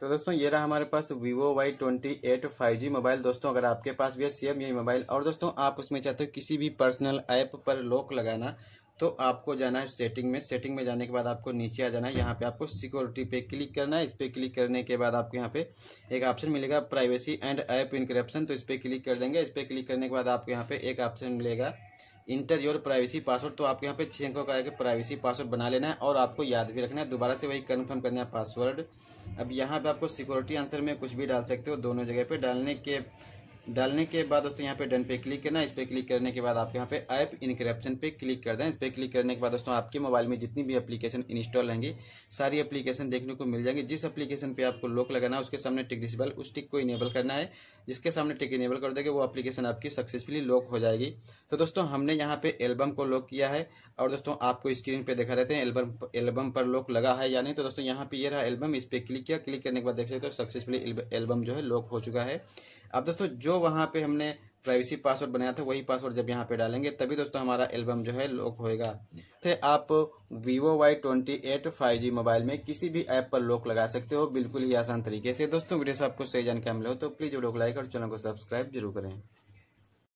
तो दोस्तों ये रहा हमारे पास Vivo Y twenty eight five G mobile दोस्तों अगर आपके पास भी है सेम यही मोबाइल और दोस्तों आप उसमें चाहते हो किसी भी पर्सनल ऐप पर लॉक लगाना तो आपको जाना है सेटिंग में सेटिंग में जाने के बाद आपको नीचे आ जाना है यहाँ पे आपको सिक्योरिटी पे क्लिक करना है इस पर क्लिक करने के बाद आपको यहाँ पे एक ऑप्शन मिलेगा प्राइवेसी एंड ऐप इनक्रप्शन तो इस पर क्लिक कर देंगे इस पर क्लिक करने के बाद आपको यहाँ पे एक ऑप्शन मिलेगा इंटर योर प्राइवेसी पासवर्ड तो आपके यहाँ पे छह अंकों का आएगा प्राइवेसी पासवर्ड बना लेना है और आपको याद भी रखना है दोबारा से वही कन्फर्म करना है पासवर्ड अब यहाँ पे आपको सिक्योरिटी आंसर में कुछ भी डाल सकते हो दोनों जगह पे डालने के डालने के बाद दोस्तों यहाँ पे डन पे क्लिक करना इस पर क्लिक करने के बाद आप यहाँ पे ऐप इनक्रप्शन पे क्लिक कर दें इस पर क्लिक करने के बाद दोस्तों आपके मोबाइल में जितनी भी एप्लीकेशन इंस्टॉल होंगी सारी एप्लीकेशन देखने को मिल जाएंगी जिस एप्लीकेशन पे आपको लॉक लगाना है उसके सामने टिक डिसेबल उस टिक को इनेबल करना है जिसके सामने टिक इनेबल कर देंगे वो अपलीकेशन आपकी सक्सेसफुली लॉक हो जाएगी तो दोस्तों हमने यहाँ पे एल्बम को लॉक किया है और दोस्तों आपको स्क्रीन पर देखा देते हैं एल्बम एल्बम पर लॉक लगा है या नहीं तो दोस्तों यहाँ पे ये रहा एल्बम इस पर क्लिक किया क्लिक करने के बाद देख सकते हो सक्सेसफुली एल्बम जो है लॉक हो चुका है अब दोस्तों जो वहाँ पे हमने प्राइवेसी पासवर्ड बनाया था वही पासवर्ड जब यहाँ पे डालेंगे तभी दोस्तों हमारा एल्बम जो है लॉक होएगा तो आप Vivo Y twenty eight five G mobile में किसी भी ऐप पर लॉक लगा सकते हो बिल्कुल ही आसान तरीके से दोस्तों वीडियो से आपको सही जानकारी मिले हो तो प्लीज़ वीडियो को लाइक और चैनल को सब्सक्राइब जरूर करें